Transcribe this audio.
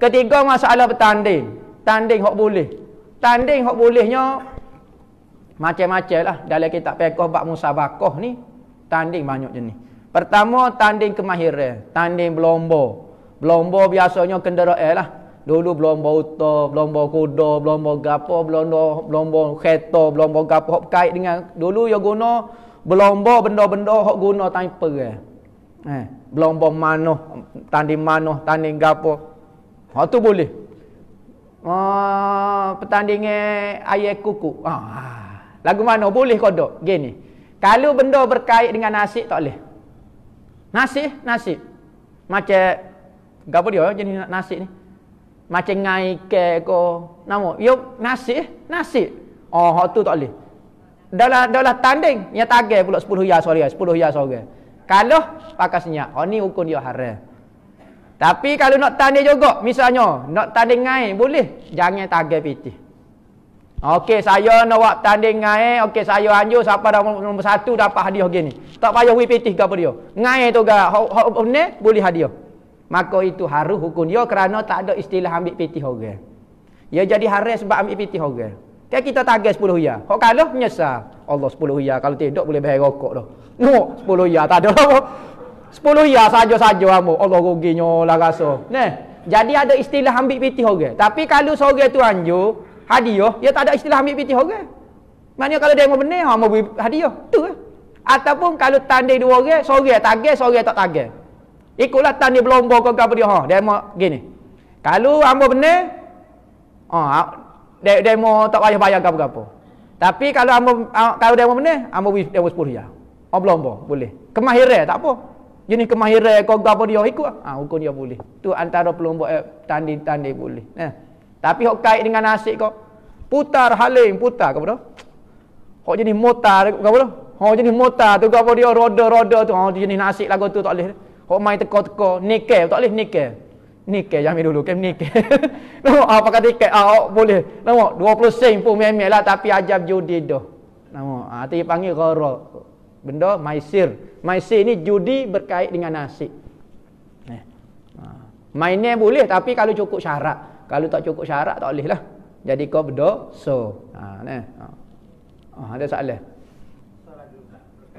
Ketiga masalah bertanding. Tanding hok boleh. Tanding hok bolehnya macam-macam lah. Dalam kitab pekoh bak musabakoh ni, tanding banyak jenis. Pertama, tanding kemahiran. Tanding berlomba. Berlomba biasanya kenderaan lah. Dulu berlomba utah, berlomba kuda, berlomba gapo, berlomba, berlomba kereta, berlomba gapo. Hok kait dengan dulu yang guna berlomba benda-benda hok guna tanpa. Eh, eh berlomba mano, tanding mano, tanding gapo. Ha tu boleh. Ha pertandingan ayat kuku. Ha. Lagu mana boleh kau dok? Gini. Kalau benda berkait dengan nasi tak boleh. Nasi, nasi. Macam gapo dia eh, jadi nasi ni? Macam ngaike ko. Nama, yo nasi, nasi. Oh, ha, hak tu tak boleh. Dalam dalam tanding, yang tagih pula 10 ya sore, 10 ya sore. Kalau pakasnya, oh ha, ni hukum dia haram. Tapi kalau nak tanding juga, misalnya nak tanding ngai, boleh, jangan tagih piti. Okey, saya nak buat tanding ngai. okey saya anjur siapa dah nombor satu dapat hadiah gini. Tak payah wui piti ke apa dia. Ngain tu ke, boleh hadiah. Maka itu harus hukum dia kerana tak ada istilah ambil piti orang. Ya jadi haram sebab ambil piti orang. Kan kita tagih sepuluh ya. Kalau kalah, menyesal. Allah sepuluh ya. Kalau tidak, boleh bayar rokok dah. No, sepuluh ya. Tak ada Sepuluh ya saja-saja kamu. Allah ruginya lah rasa. Nah. Jadi ada istilah ambil piti orang. Tapi kalau seorang tu anjur, hadiah, dia tak ada istilah ambil piti orang. Maknanya kalau dia mau benih, kamu beri hadiah. Itu lah. Ataupun kalau tanding dua orang, seorang tagih, seorang tak tagih. Ikutlah tanding berlomba kau ke apa dia. Ha, dia mau gini. Kalau kamu benih, ha, dia, dia mau tak payah bayar ke apa-apa. Tapi kalau kamu kalau dia mau benih, kamu dia mau sepuluh ya. Oh, berlomba, boleh. Kemahiran, tak apa jenis kemahiran kau ke apa dia ikut ha, hukum dia boleh tu antara pelombok eh, tanding-tanding boleh eh. tapi kau kait dengan nasib kau putar halim putar kau bodoh hok jenis motar kau bodoh hok jenis motar tu kau dia roda-roda tu kau jenis nasib lagu tu tak boleh hok mai teko-teko nikel tak boleh nikel nikel jangan dulu kem nikel no apa kata ikat ah oh, boleh no 20 sen pun memel lah tapi ajab judi dah no ah tu panggil gharar benda maisir Maisir ni judi berkait dengan nasi. Eh. Ha. Mainnya boleh tapi kalau cukup syarat. Kalau tak cukup syarat tak boleh lah. Jadi kau berdosa. So. Ha, ha. Ha, ada soalan.